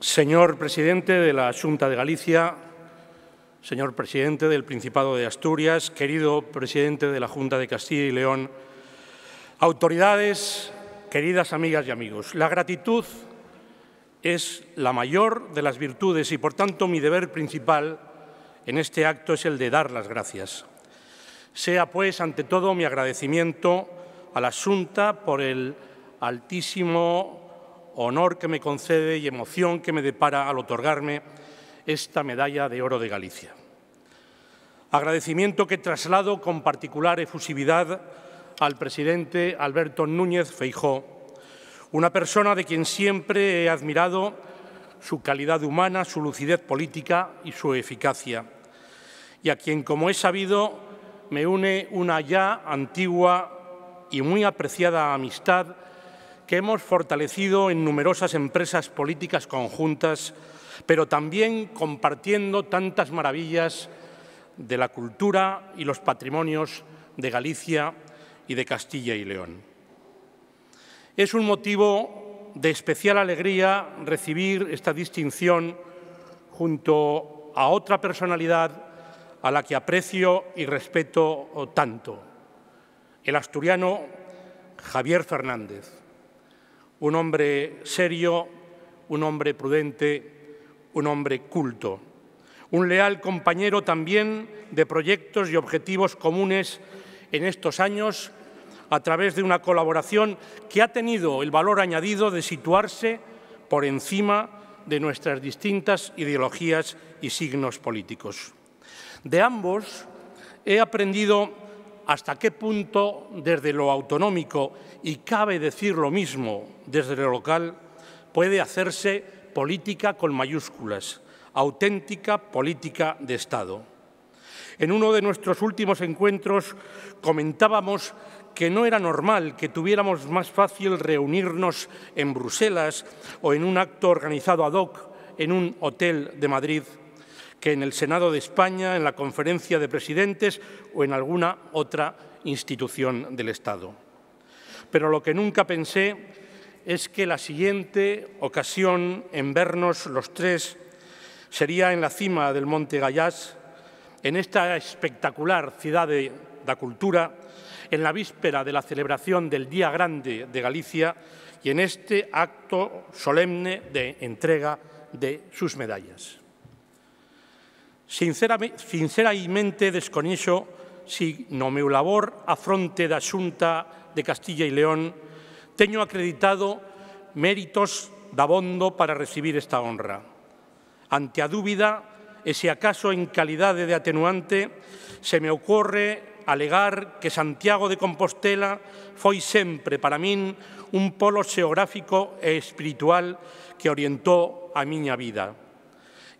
Señor presidente de la Junta de Galicia, señor presidente del Principado de Asturias, querido presidente de la Junta de Castilla y León, autoridades, queridas amigas y amigos, la gratitud es la mayor de las virtudes y, por tanto, mi deber principal en este acto es el de dar las gracias. Sea, pues, ante todo mi agradecimiento a la Junta por el altísimo honor que me concede y emoción que me depara al otorgarme esta medalla de oro de Galicia. Agradecimiento que traslado con particular efusividad al presidente Alberto Núñez Feijó, una persona de quien siempre he admirado su calidad humana, su lucidez política y su eficacia, y a quien, como he sabido, me une una ya antigua y muy apreciada amistad que hemos fortalecido en numerosas empresas políticas conjuntas, pero también compartiendo tantas maravillas de la cultura y los patrimonios de Galicia y de Castilla y León. Es un motivo de especial alegría recibir esta distinción junto a otra personalidad a la que aprecio y respeto tanto, el asturiano Javier Fernández un hombre serio, un hombre prudente, un hombre culto, un leal compañero también de proyectos y objetivos comunes en estos años a través de una colaboración que ha tenido el valor añadido de situarse por encima de nuestras distintas ideologías y signos políticos. De ambos he aprendido hasta qué punto desde lo autonómico, y cabe decir lo mismo desde lo local, puede hacerse política con mayúsculas, auténtica política de Estado. En uno de nuestros últimos encuentros comentábamos que no era normal que tuviéramos más fácil reunirnos en Bruselas o en un acto organizado ad hoc en un hotel de Madrid que en el Senado de España, en la Conferencia de Presidentes o en alguna otra institución del Estado. Pero lo que nunca pensé es que la siguiente ocasión en vernos los tres sería en la cima del Monte Gallás, en esta espectacular ciudad de la cultura, en la víspera de la celebración del Día Grande de Galicia y en este acto solemne de entrega de sus medallas. Sinceramente, sinceramente desconixo si no meu labor a fronte da Xunta de Castilla e León teño acreditado méritos dabondo para recibir esta honra. Ante a dúbida, e se acaso en calidade de atenuante, se me ocorre alegar que Santiago de Compostela foi sempre para min un polo xeográfico e espiritual que orientou a miña vida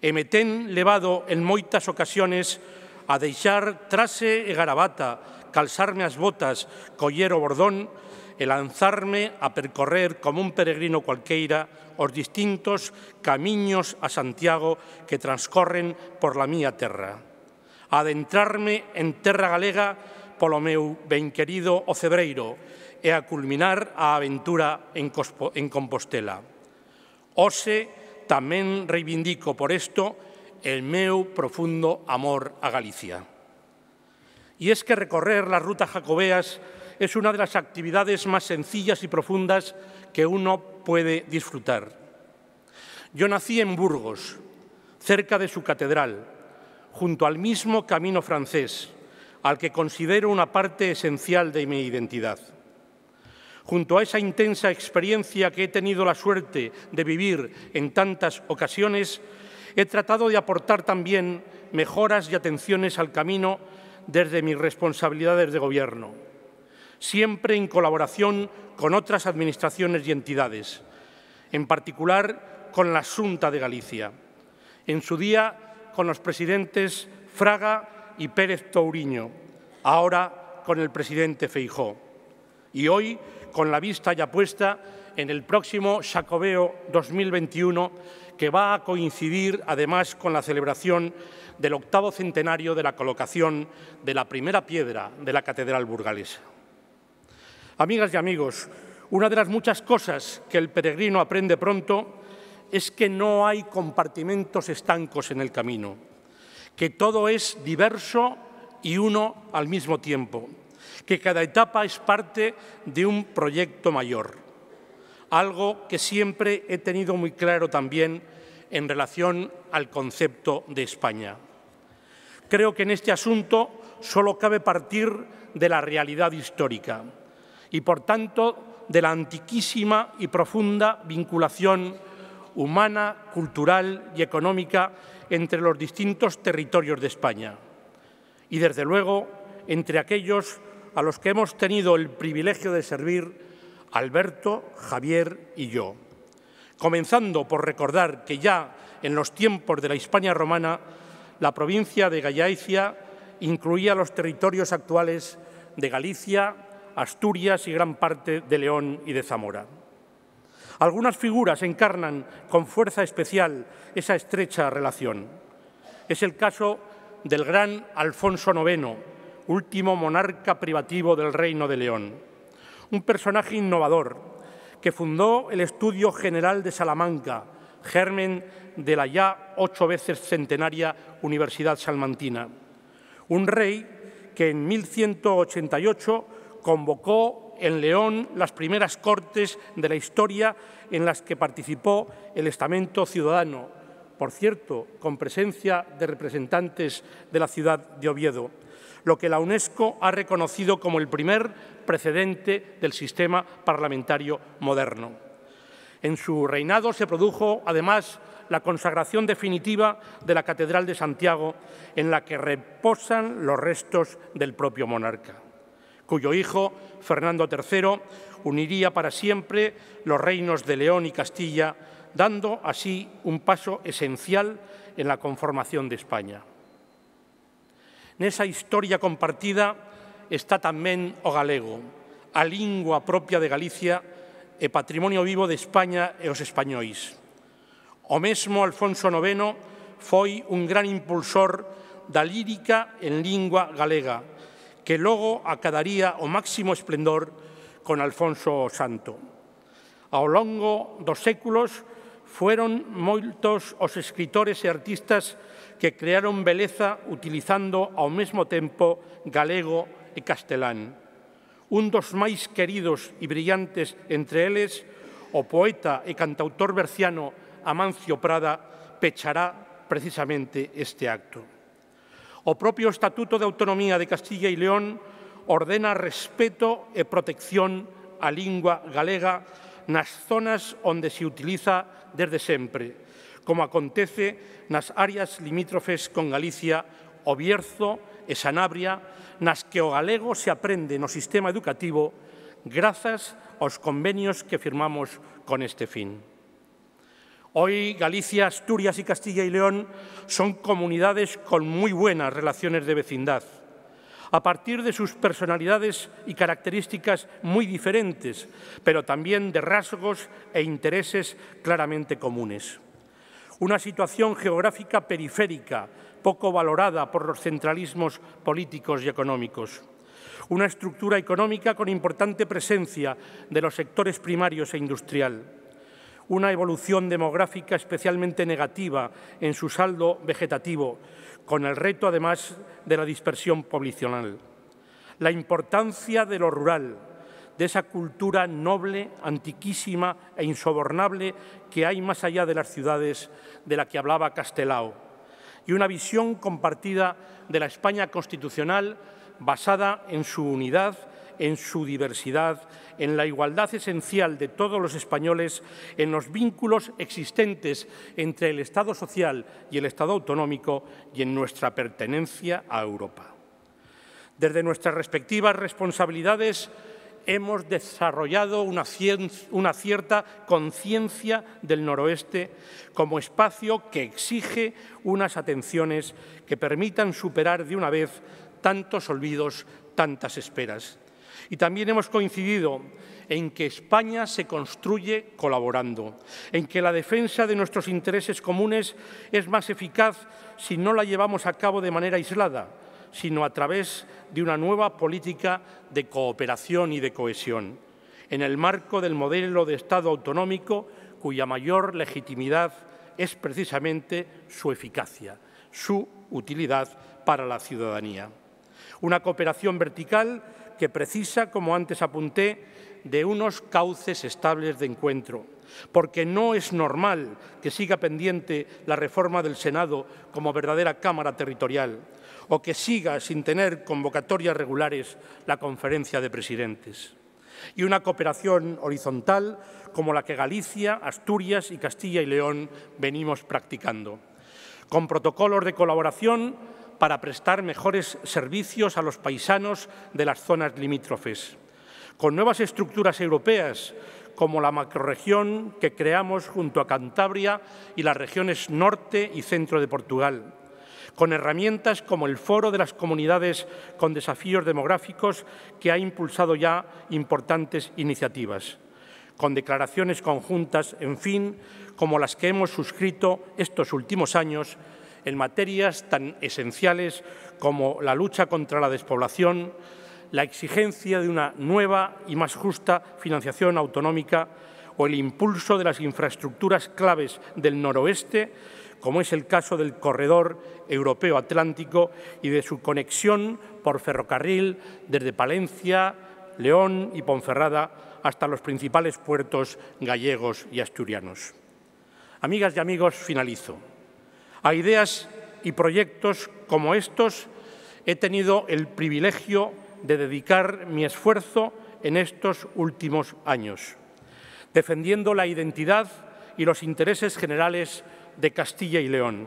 e me ten levado en moitas ocasiones a deixar trase e garabata, calzarme as botas, coller o bordón e lanzarme a percorrer como un peregrino cualqueira os distintos camiños a Santiago que transcorren por la mía terra. A adentrarme en terra galega polo meu ben querido o Cebreiro e a culminar a aventura en Compostela. Ose, También reivindico por esto el meu profundo amor a Galicia. Y es que recorrer las rutas jacobeas es una de las actividades más sencillas y profundas que uno puede disfrutar. Yo nací en Burgos, cerca de su catedral, junto al mismo camino francés, al que considero una parte esencial de mi identidad. Junto a esa intensa experiencia que he tenido la suerte de vivir en tantas ocasiones, he tratado de aportar también mejoras y atenciones al camino desde mis responsabilidades de gobierno, siempre en colaboración con otras administraciones y entidades, en particular con la Xunta de Galicia, en su día con los presidentes Fraga y Pérez Touriño, ahora con el presidente Feijóo y hoy, con la vista ya puesta en el próximo Sacobeo 2021, que va a coincidir además con la celebración del octavo centenario de la colocación de la primera piedra de la Catedral Burgalesa. Amigas y amigos, una de las muchas cosas que el peregrino aprende pronto es que no hay compartimentos estancos en el camino, que todo es diverso y uno al mismo tiempo que cada etapa es parte de un proyecto mayor, algo que siempre he tenido muy claro también en relación al concepto de España. Creo que en este asunto solo cabe partir de la realidad histórica y, por tanto, de la antiquísima y profunda vinculación humana, cultural y económica entre los distintos territorios de España y, desde luego, entre aquellos a los que hemos tenido el privilegio de servir Alberto, Javier y yo. Comenzando por recordar que ya en los tiempos de la Hispania romana, la provincia de Gallaicia incluía los territorios actuales de Galicia, Asturias y gran parte de León y de Zamora. Algunas figuras encarnan con fuerza especial esa estrecha relación. Es el caso del gran Alfonso IX, último monarca privativo del Reino de León. Un personaje innovador que fundó el Estudio General de Salamanca, germen de la ya ocho veces centenaria Universidad Salmantina. Un rey que en 1188 convocó en León las primeras cortes de la historia en las que participó el estamento ciudadano, por cierto, con presencia de representantes de la ciudad de Oviedo, lo que la UNESCO ha reconocido como el primer precedente del sistema parlamentario moderno. En su reinado se produjo, además, la consagración definitiva de la Catedral de Santiago, en la que reposan los restos del propio monarca, cuyo hijo, Fernando III, uniría para siempre los reinos de León y Castilla dando así un paso esencial en la conformación de España. Nesa historia compartida está tamén o galego, a lingua propia de Galicia e patrimonio vivo de España e os españois. O mesmo Alfonso IX foi un gran impulsor da lírica en lingua galega, que logo acadaría o máximo esplendor con Alfonso Santo. Ao longo dos séculos, Fueron moitos os escritores e artistas que crearon beleza utilizando ao mesmo tempo galego e castelán. Un dos máis queridos e brillantes entre eles, o poeta e cantautor berciano Amancio Prada, pechará precisamente este acto. O propio Estatuto de Autonomía de Castilla y León ordena respeto e protección á lingua galega nas zonas onde se utiliza desde sempre, como acontece nas áreas limítrofes con Galicia, o Bierzo e Sanabria, nas que o galego se aprende no sistema educativo grazas aos convenios que firmamos con este fin. Hoy Galicia, Asturias y Castilla y León son comunidades con muy buenas relaciones de vecindad a partir de sus personalidades y características muy diferentes, pero también de rasgos e intereses claramente comunes. Una situación geográfica periférica, poco valorada por los centralismos políticos y económicos. Una estructura económica con importante presencia de los sectores primarios e industrial una evolución demográfica especialmente negativa en su saldo vegetativo, con el reto además de la dispersión poblacional. La importancia de lo rural, de esa cultura noble, antiquísima e insobornable que hay más allá de las ciudades de la que hablaba Castelao, y una visión compartida de la España constitucional basada en su unidad, en su diversidad en la igualdad esencial de todos los españoles, en los vínculos existentes entre el Estado social y el Estado autonómico y en nuestra pertenencia a Europa. Desde nuestras respectivas responsabilidades hemos desarrollado una, cierta conciencia del noroeste como espacio que exige unas atenciones que permitan superar de una vez tantos olvidos, tantas esperas. Y también hemos coincidido en que España se construye colaborando, en que la defensa de nuestros intereses comunes es más eficaz si no la llevamos a cabo de manera aislada, sino a través de una nueva política de cooperación y de cohesión, en el marco del modelo de Estado autonómico cuya mayor legitimidad es precisamente su eficacia, su utilidad para la ciudadanía. Una cooperación vertical que precisa, como antes apunté, de unos cauces estables de encuentro, porque no es normal que siga pendiente la reforma del Senado como verdadera Cámara Territorial o que siga sin tener convocatorias regulares la Conferencia de Presidentes y una cooperación horizontal como la que Galicia, Asturias y Castilla y León venimos practicando, con protocolos de colaboración para prestar mejores servicios a los paisanos de las zonas limítrofes. Con nuevas estructuras europeas, como la macroregión que creamos junto a Cantabria y las regiones norte y centro de Portugal, con herramientas como el Foro de las Comunidades con Desafíos Demográficos, que ha impulsado ya importantes iniciativas, con declaraciones conjuntas, en fin, como las que hemos suscrito estos últimos años en materias tan esenciales como la lucha contra la despoblación, la exigencia de una nueva y más justa financiación autonómica o el impulso de las infraestructuras claves del noroeste, como es el caso del corredor europeo-atlántico y de su conexión por ferrocarril desde Palencia, León y Ponferrada hasta los principales puertos gallegos y asturianos. Amigas y amigos, finalizo. A ideas y proyectos como estos he tenido el privilegio de dedicar mi esfuerzo en estos últimos años, defendiendo la identidad y los intereses generales de Castilla y León,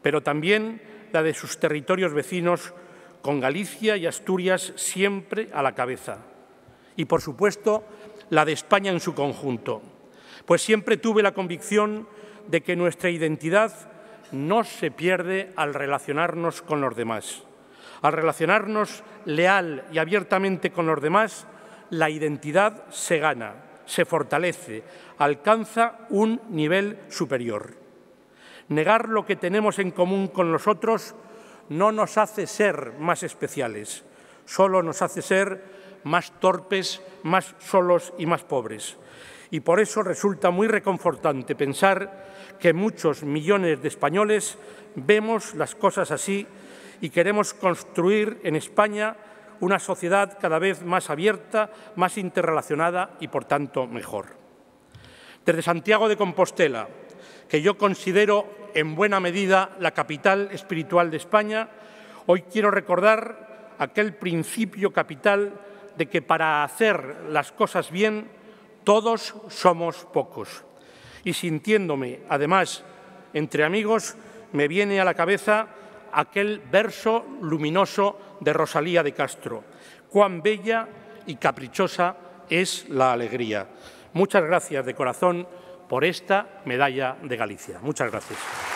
pero también la de sus territorios vecinos, con Galicia y Asturias siempre a la cabeza. Y, por supuesto, la de España en su conjunto, pues siempre tuve la convicción de que nuestra identidad no se pierde al relacionarnos con los demás. Al relacionarnos leal y abiertamente con los demás, la identidad se gana, se fortalece, alcanza un nivel superior. Negar lo que tenemos en común con los otros no nos hace ser más especiales, solo nos hace ser más torpes, más solos y más pobres. Y por eso resulta muy reconfortante pensar que muchos millones de españoles vemos las cosas así y queremos construir en España una sociedad cada vez más abierta, más interrelacionada y, por tanto, mejor. Desde Santiago de Compostela, que yo considero en buena medida la capital espiritual de España, hoy quiero recordar aquel principio capital de que para hacer las cosas bien todos somos pocos y sintiéndome, además, entre amigos, me viene a la cabeza aquel verso luminoso de Rosalía de Castro. Cuán bella y caprichosa es la alegría. Muchas gracias de corazón por esta medalla de Galicia. Muchas gracias.